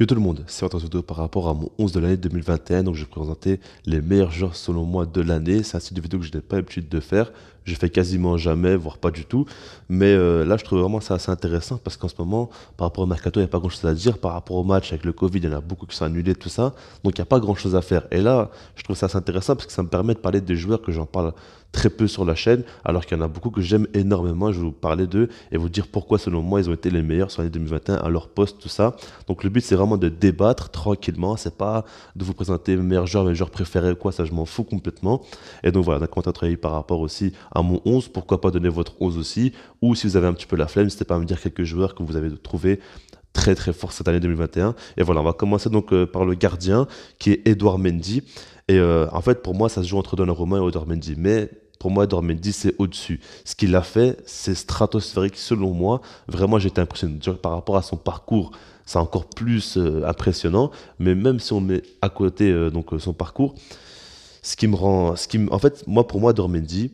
Yo tout le monde, c'est votre vidéo par rapport à mon 11 de l'année 2021. Donc je vais présenter les meilleurs joueurs selon moi de l'année. C'est un type de vidéo que je n'ai pas l'habitude de faire je fais quasiment jamais, voire pas du tout. Mais euh, là, je trouve vraiment ça assez intéressant parce qu'en ce moment, par rapport au mercato, il n'y a pas grand chose à dire. Par rapport au match avec le Covid, il y en a beaucoup qui sont annulés, tout ça. Donc, il n'y a pas grand chose à faire. Et là, je trouve ça assez intéressant parce que ça me permet de parler des joueurs que j'en parle très peu sur la chaîne, alors qu'il y en a beaucoup que j'aime énormément. Je vais vous parler d'eux et vous dire pourquoi, selon moi, ils ont été les meilleurs sur l'année 2021 à leur poste, tout ça. Donc, le but, c'est vraiment de débattre tranquillement. C'est pas de vous présenter mes meilleurs joueurs, mes joueurs préférés, quoi. Ça, je m'en fous complètement. Et donc, voilà, d'un on par rapport aussi à mon 11, pourquoi pas donner votre 11 aussi. Ou si vous avez un petit peu la flemme, c'était pas à me dire quelques joueurs que vous avez trouvé très très fort cette année 2021. Et voilà, on va commencer donc euh, par le gardien qui est Edouard Mendy. Et euh, en fait, pour moi, ça se joue entre Donnarumma et Edouard Mendy. Mais pour moi, Edouard Mendy, c'est au-dessus. Ce qu'il a fait, c'est stratosphérique selon moi. Vraiment, j'étais impressionné par rapport à son parcours. C'est encore plus euh, impressionnant. Mais même si on met à côté donc son parcours, ce qui me rend, ce qui en fait, moi pour moi, Edouard Mendy,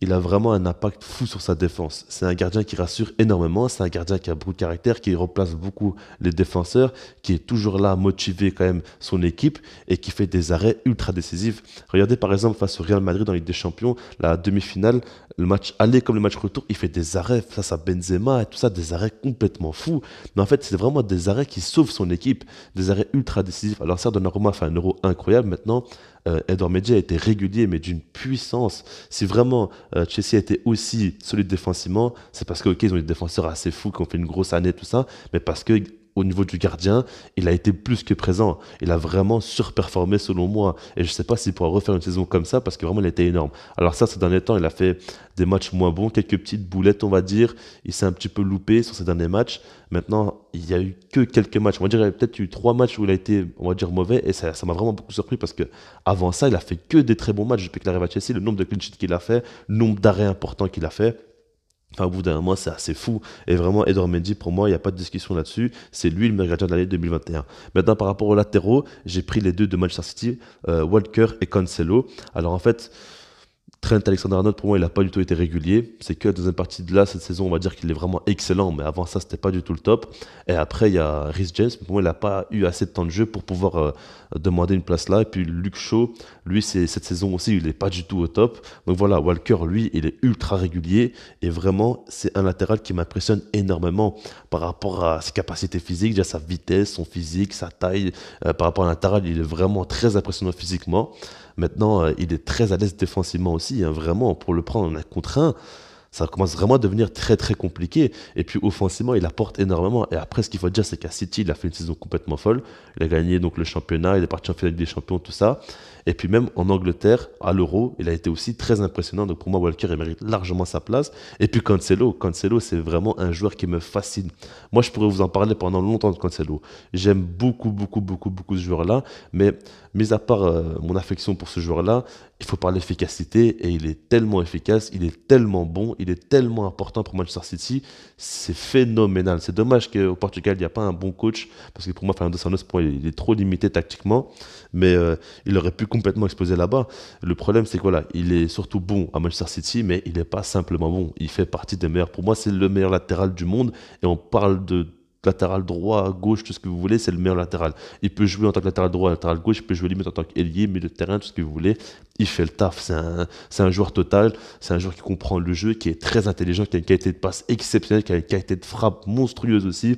il a vraiment un impact fou sur sa défense. C'est un gardien qui rassure énormément, c'est un gardien qui a beaucoup de caractère, qui remplace beaucoup les défenseurs, qui est toujours là motivé motiver quand même son équipe et qui fait des arrêts ultra décisifs. Regardez par exemple face au Real Madrid dans des Champions, la demi-finale, le match aller comme le match retour, il fait des arrêts face à Benzema et tout ça, des arrêts complètement fous. Mais en fait, c'est vraiment des arrêts qui sauvent son équipe, des arrêts ultra décisifs. Alors ça, Donnarumma fait un euro incroyable maintenant. Edward euh, Edouard a été régulier, mais d'une puissance. Si vraiment euh, Chelsea a été aussi solide défensivement, c'est parce que, ont des défenseurs assez fous qui ont fait une grosse année, tout ça, mais parce que au niveau du gardien, il a été plus que présent. Il a vraiment surperformé selon moi. Et je ne sais pas s'il pourra refaire une saison comme ça parce que vraiment, il était énorme. Alors ça, ces derniers temps, il a fait des matchs moins bons, quelques petites boulettes, on va dire. Il s'est un petit peu loupé sur ces derniers matchs. Maintenant, il n'y a eu que quelques matchs. On va dire, a peut-être eu trois matchs où il a été, on va dire, mauvais. Et ça, m'a vraiment beaucoup surpris parce que avant ça, il a fait que des très bons matchs depuis qu'il arrive à Chelsea. Le nombre de clean qu'il a fait, le nombre d'arrêts importants qu'il a fait. Enfin, au bout d'un mois, c'est assez fou. Et vraiment, Edouard Mendy, pour moi, il n'y a pas de discussion là-dessus. C'est lui le meilleur gardien de l'année 2021. Maintenant, par rapport aux latéraux, j'ai pris les deux de Manchester City, euh, Walker et Cancelo. Alors, en fait, Trent Alexander-Arnold, pour moi, il n'a pas du tout été régulier. C'est que dans une partie de là, cette saison, on va dire qu'il est vraiment excellent, mais avant ça, c'était pas du tout le top. Et après, il y a Rhys James, pour moi, il n'a pas eu assez de temps de jeu pour pouvoir euh, demander une place là. Et puis Luke Shaw, lui, c'est, cette saison aussi, il n'est pas du tout au top. Donc voilà, Walker, lui, il est ultra régulier. Et vraiment, c'est un latéral qui m'impressionne énormément par rapport à ses capacités physiques, déjà sa vitesse, son physique, sa taille. Euh, par rapport à un latéral, il est vraiment très impressionnant physiquement. Maintenant, euh, il est très à l'aise défensivement aussi. Hein. vraiment, pour le prendre en un contre un, ça commence vraiment à devenir très très compliqué. Et puis offensivement, il apporte énormément. Et après, ce qu'il faut dire, c'est qu'à City, il a fait une saison complètement folle. Il a gagné donc le championnat, il est parti en finale des champions, tout ça. Et puis même en Angleterre, à l'Euro, il a été aussi très impressionnant. Donc pour moi, Walker, il mérite largement sa place. Et puis Cancelo, Cancelo, c'est vraiment un joueur qui me fascine. Moi, je pourrais vous en parler pendant longtemps de Cancelo. J'aime beaucoup, beaucoup, beaucoup, beaucoup ce joueur-là. Mais mis à part euh, mon affection pour ce joueur-là, il faut parler efficacité et il est tellement efficace, il est tellement bon, il est tellement important pour Manchester City, c'est phénoménal. C'est dommage qu'au Portugal, il n'y a pas un bon coach, parce que pour moi, Fernando Santos, pour il est trop limité tactiquement, mais euh, il aurait pu complètement exploser là-bas. Le problème, c'est que voilà, il est surtout bon à Manchester City, mais il n'est pas simplement bon. Il fait partie des meilleurs. Pour moi, c'est le meilleur latéral du monde, et on parle de latéral droit, gauche, tout ce que vous voulez, c'est le meilleur latéral. Il peut jouer en tant que latéral droit, latéral gauche, il peut jouer limite en tant qu'ailier, milieu de terrain, tout ce que vous voulez. Il fait le taf. C'est un, un, joueur total, c'est un joueur qui comprend le jeu, qui est très intelligent, qui a une qualité de passe exceptionnelle, qui a une qualité de frappe monstrueuse aussi.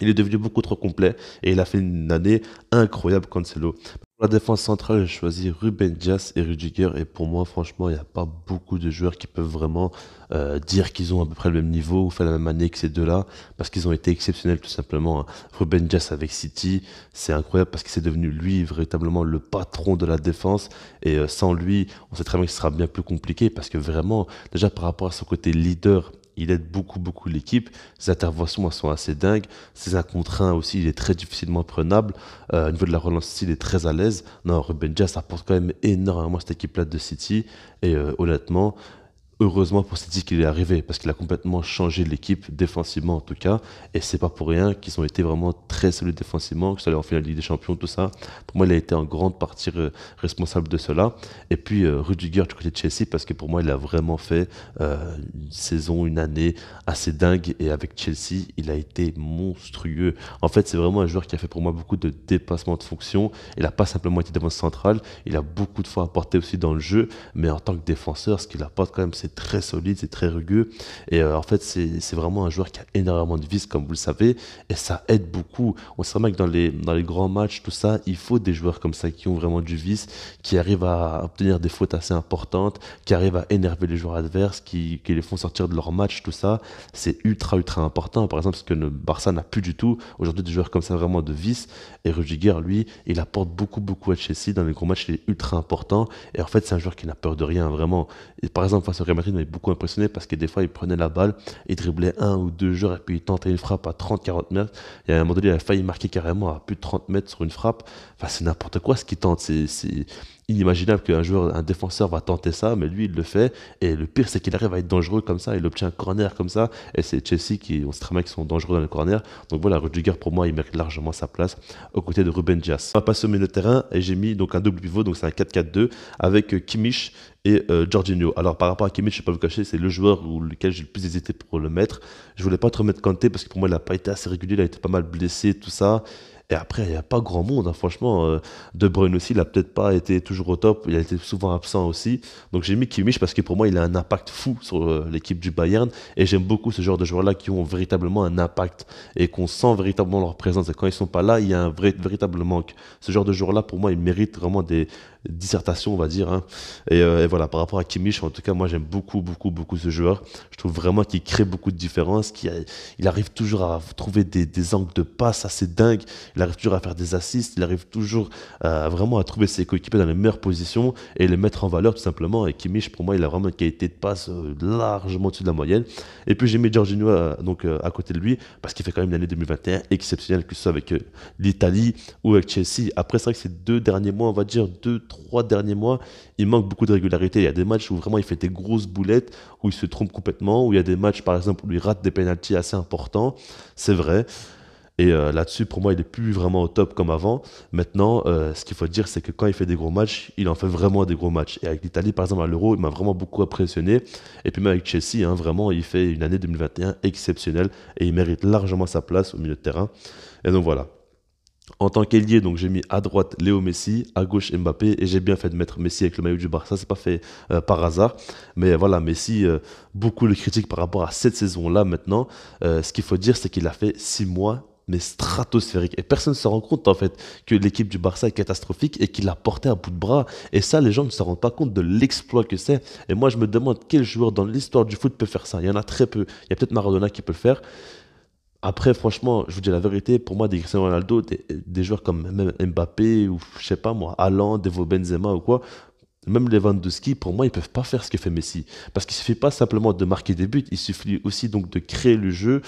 Il est devenu beaucoup trop complet et il a fait une année incroyable, Cancelo la défense centrale, j'ai choisi Ruben Dias et Rudiger. Et pour moi, franchement, il n'y a pas beaucoup de joueurs qui peuvent vraiment euh, dire qu'ils ont à peu près le même niveau ou faire la même année que ces deux-là, parce qu'ils ont été exceptionnels tout simplement. Hein. Ruben Dias avec City, c'est incroyable parce qu'il s'est devenu lui véritablement le patron de la défense. Et euh, sans lui, on sait très bien que ce sera bien plus compliqué, parce que vraiment, déjà par rapport à son côté leader il aide beaucoup, beaucoup l'équipe. Ses interventions sont assez dingues. Ses un aussi, il est très difficilement prenable. Euh, au niveau de la relance, il est très à l'aise. Non, Ruben ça apporte quand même énormément cette équipe-là de City. Et euh, honnêtement, heureusement pour City qu'il est arrivé, parce qu'il a complètement changé l'équipe, défensivement en tout cas, et c'est pas pour rien qu'ils ont été vraiment très solides défensivement, que ça soit en finale de Ligue des Champions, tout ça. Pour moi, il a été en grande partie euh, responsable de cela. Et puis euh, Rudiger du côté de Chelsea, parce que pour moi, il a vraiment fait euh, une saison, une année assez dingue, et avec Chelsea, il a été monstrueux. En fait, c'est vraiment un joueur qui a fait pour moi beaucoup de dépassements de fonction. Il n'a pas simplement été défenseur central, il a beaucoup de fois apporté aussi dans le jeu, mais en tant que défenseur, ce qu'il apporte quand même, c'est très solide, c'est très rugueux. Et euh, en fait, c'est vraiment un joueur qui a énormément de vis, comme vous le savez, et ça aide beaucoup. On se vraiment que dans les, dans les grands matchs, tout ça, il faut des joueurs comme ça qui ont vraiment du vice, qui arrivent à obtenir des fautes assez importantes, qui arrivent à énerver les joueurs adverses, qui, qui les font sortir de leur match, tout ça. C'est ultra, ultra important. Par exemple, parce que le Barça n'a plus du tout. Aujourd'hui, des joueurs comme ça, vraiment de vice. Et Rudiger, lui, il apporte beaucoup, beaucoup à Chelsea. Dans les grands matchs, il est ultra important. Et en fait, c'est un joueur qui n'a peur de rien, vraiment. Et par exemple, face au Real Madrid m'avait beaucoup impressionné parce que des fois, il prenait la balle, il driblait un ou deux joueurs et puis il tentait une frappe à 30-40 mètres. Et à un moment donné, il a failli marquer carrément à plus de 30 mètres sur une frappe. Enfin, c'est n'importe quoi ce qu'il tente. C'est, inimaginable qu'un joueur, un défenseur va tenter ça, mais lui, il le fait. Et le pire, c'est qu'il arrive à être dangereux comme ça. Il obtient un corner comme ça. Et c'est Chelsea qui, on se très qui sont dangereux dans le corner. Donc voilà, Rudiger, pour moi, il mérite largement sa place aux côtés de Ruben Dias. On va passer au milieu de terrain et j'ai mis donc un double pivot, donc c'est un 4-4-2 avec euh, Kimmich et euh, Jorginho. Alors par rapport à Kimmich, je ne vais pas vous cacher, c'est le joueur où lequel j'ai le plus hésité pour le mettre. Je voulais pas trop mettre Kanté parce que pour moi il n'a pas été assez régulier, il a été pas mal blessé, tout ça. Et après, il n'y a pas grand monde, hein. franchement. Euh, de Bruyne aussi, il n'a peut-être pas été toujours au top, il a été souvent absent aussi. Donc j'ai mis Kimmich parce que pour moi, il a un impact fou sur euh, l'équipe du Bayern. Et j'aime beaucoup ce genre de joueurs-là qui ont véritablement un impact et qu'on sent véritablement leur présence. Et quand ils ne sont pas là, il y a un vrai, véritable manque. Ce genre de joueurs-là, pour moi, il mérite vraiment des, dissertation, on va dire. Hein. Euh, et, voilà, par rapport à Kimmich, en tout cas, moi j'aime beaucoup, beaucoup, beaucoup ce joueur. Je trouve vraiment qu'il crée beaucoup de différences, qu'il il arrive toujours à trouver des, angles de passe assez dingues, il arrive toujours à faire des assists, il arrive toujours euh, vraiment à trouver ses coéquipiers dans les meilleures positions et les mettre en valeur tout simplement. Et Kimmich, pour moi, il a vraiment une qualité de passe euh, largement au-dessus de la moyenne. Et puis j'ai mis Georginio donc, à côté de lui parce qu'il fait quand même l'année 2021 exceptionnelle, que ce soit avec l'Italie ou avec Chelsea. Après, c'est vrai que ces deux derniers mois, on va dire, deux, trois derniers mois, il manque beaucoup de régularité. Il y a des matchs où vraiment il fait des grosses boulettes, où il se trompe complètement, où il y a des matchs par exemple où il rate des pénalties assez importants. C'est vrai. Et euh, là-dessus, pour moi, il n'est plus vraiment au top comme avant. Maintenant, euh, ce qu'il faut dire, c'est que quand il fait des gros matchs, il en fait vraiment des gros matchs. Et avec l'Italie, par exemple, à l'Euro, il m'a vraiment beaucoup impressionné. Et puis même avec Chelsea, hein, vraiment, il fait une année 2021 exceptionnelle et il mérite largement sa place au milieu de terrain. Et donc voilà. En tant qu'ailier, donc j'ai mis à droite Léo Messi, à gauche Mbappé, et j'ai bien fait de mettre Messi avec le maillot du Barça. C'est pas fait euh, par hasard, mais voilà Messi, euh, beaucoup le critiques par rapport à cette saison-là maintenant. Euh, ce qu'il faut dire, c'est qu'il a fait six mois mais stratosphérique. Et personne ne se rend compte en fait que l'équipe du Barça est catastrophique et qu'il l'a porté à bout de bras. Et ça, les gens ne se rendent pas compte de l'exploit que c'est. Et moi, je me demande quel joueur dans l'histoire du foot peut faire ça. Il y en a très peu. Il y a peut-être Maradona qui peut le faire. Après, franchement, je vous dis la vérité, pour moi, des Cristiano Ronaldo, des, joueurs comme Mbappé ou je sais pas moi, Haaland, Devo Benzema ou quoi, même les Lewandowski, pour moi, ils peuvent pas faire ce que fait Messi. Parce qu'il suffit pas simplement de marquer des buts, il suffit aussi donc de créer le jeu,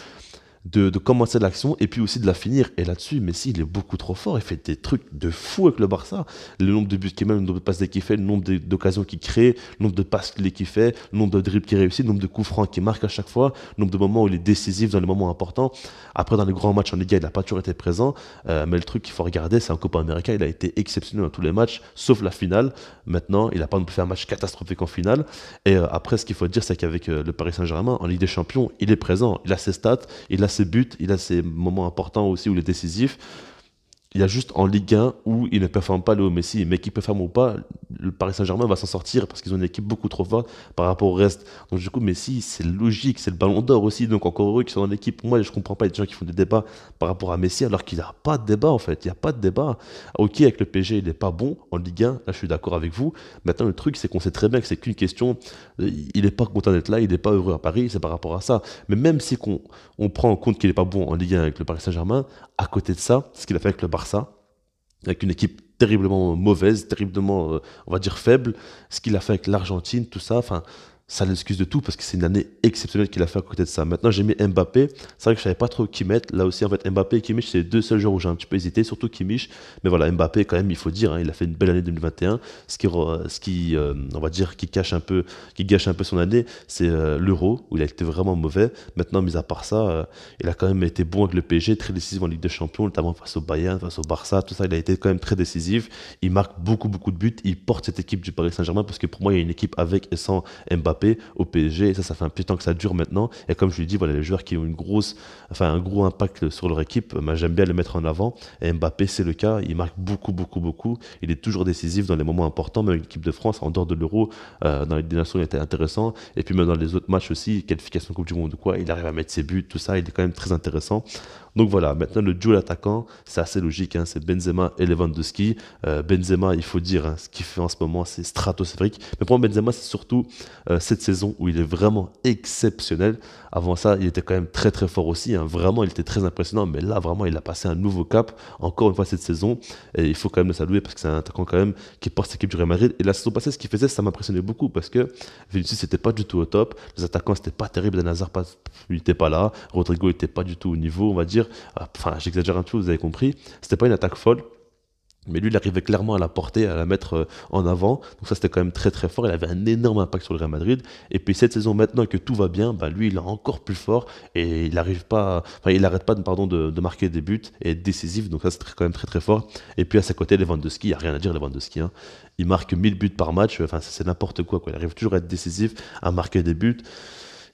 de, de commencer l'action et puis aussi de la finir. Et là-dessus, Messi, il est beaucoup trop fort. Il fait des trucs de fou avec le Barça. Le nombre de buts qu'il met, le nombre de passes qu'il fait, le nombre d'occasions qu'il crée, le nombre de passes qu'il fait, le nombre de dribbles qu'il réussit, le nombre de coups francs qu'il marque à chaque fois, le nombre de moments où il est décisif dans les moments importants. Après, dans les grands matchs en Liga, il n'a pas toujours été présent. Euh, mais le truc qu'il faut regarder, c'est en Copa América, il a été exceptionnel dans tous les matchs, sauf la finale. Maintenant, il n'a pas non plus fait un match catastrophique en finale. Et euh, après, ce qu'il faut dire, c'est qu'avec euh, le Paris Saint-Germain, en Ligue des Champions, il est présent. Il a ses stats, il a ses buts, il a ses moments importants aussi où il est décisif il y a juste en Ligue 1 où il ne performe pas le Messi, mais qu'il performe ou pas, le Paris Saint-Germain va s'en sortir parce qu'ils ont une équipe beaucoup trop forte par rapport au reste. Donc du coup, Messi, c'est logique, c'est le Ballon d'Or aussi, donc encore heureux qu'ils sont dans équipe Moi, je ne comprends pas les gens qui font des débats par rapport à Messi alors qu'il a pas de débat en fait, il n'y a pas de débat. Ah, ok, avec le PG, il n'est pas bon en Ligue 1, là je suis d'accord avec vous. Maintenant, le truc, c'est qu'on sait très bien que c'est qu'une question, il n'est pas content d'être là, il n'est pas heureux à Paris, c'est par rapport à ça. Mais même si on, on prend en compte qu'il n'est pas bon en Ligue 1 avec le Paris Saint-Germain, à côté de ça, ce qu'il a fait avec le ça, avec une équipe terriblement mauvaise, terriblement, euh, on va dire, faible, ce qu'il a fait avec l'Argentine, tout ça. Enfin, ça l'excuse de tout parce que c'est une année exceptionnelle qu'il a fait à côté de ça. Maintenant, j'ai mis Mbappé. C'est vrai que je savais pas trop qui mettre. Là aussi, en fait, Mbappé et Kimmich, c'est les deux seuls joueurs où j'ai un petit peu hésité, surtout Kimmich. Mais voilà, Mbappé, quand même, il faut dire, hein, il a fait une belle année 2021. Ce qui, ce qui euh, on va dire, qui cache un peu, qui gâche un peu son année, c'est euh, l'Euro où il a été vraiment mauvais. Maintenant, mis à part ça, euh, il a quand même été bon avec le PSG, très décisif en Ligue des Champions, notamment face au Bayern, face au Barça, tout ça. Il a été quand même très décisif. Il marque beaucoup, beaucoup de buts. Il porte cette équipe du Paris Saint-Germain parce que pour moi, il y a une équipe avec et sans Mbappé au PSG. Et ça, ça fait un petit temps que ça dure maintenant. Et comme je lui dis, voilà, les joueurs qui ont une grosse, enfin, un gros impact sur leur équipe, moi euh, bah, j'aime bien le mettre en avant. Et Mbappé, c'est le cas. Il marque beaucoup, beaucoup, beaucoup. Il est toujours décisif dans les moments importants. Même l'équipe de France, en dehors de l'Euro, euh, dans les Nations, il était intéressant. Et puis même dans les autres matchs aussi, qualification Coupe du Monde ou quoi, il arrive à mettre ses buts, tout ça. Il est quand même très intéressant. Donc voilà, maintenant le duel attaquant, c'est assez logique, hein. c'est Benzema et Lewandowski. Euh, Benzema, il faut dire, hein, ce qu'il fait en ce moment, c'est stratosphérique. Mais pour Benzema, c'est surtout cette saison où il est vraiment exceptionnel. Avant ça, il était quand même très très fort aussi. Hein. Vraiment, il était très impressionnant. Mais là, vraiment, il a passé un nouveau cap. Encore une fois cette saison. Et il faut quand même le saluer parce que c'est un attaquant quand même qui porte l'équipe du Real Madrid. Et la saison passée, ce qu'il faisait, ça m'impressionnait beaucoup parce que Vinicius n'était pas du tout au top. Les attaquants, c'était pas terrible. Dan n'était pas là. Rodrigo n'était pas du tout au niveau, on va dire. Ah, enfin, j'exagère un peu, vous avez compris. C'était pas une attaque folle. Mais lui, il arrivait clairement à la porter, à la mettre euh, en avant. Donc ça, c'était quand même très très fort. Il avait un énorme impact sur le Real Madrid. Et puis cette saison, maintenant que tout va bien, bah, lui, il est encore plus fort et il pas, il n'arrête pas, pardon, de, marquer des buts et être décisif. Donc ça, c'est quand même très très fort. Et puis à sa côté, Lewandowski, il n'y a rien à dire, Lewandowski. Hein. Il marque 1000 buts par match. Enfin, c'est n'importe quoi, quoi. Il arrive toujours à être décisif, à marquer des buts.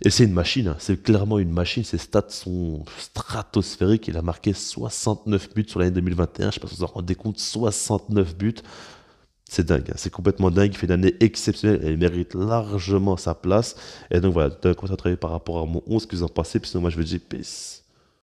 Et c'est une machine, hein. c'est clairement une machine. Ses stats sont stratosphériques. Il a marqué 69 buts sur l'année 2021. Je ne sais pas si vous en rendez compte, 69 buts. C'est dingue, hein. c'est complètement dingue. Il fait une année exceptionnelle et il mérite largement sa place. Et donc voilà, d'un à travaille par rapport à mon 11, que vous en pensez. Puis sinon, moi je vous dis peace.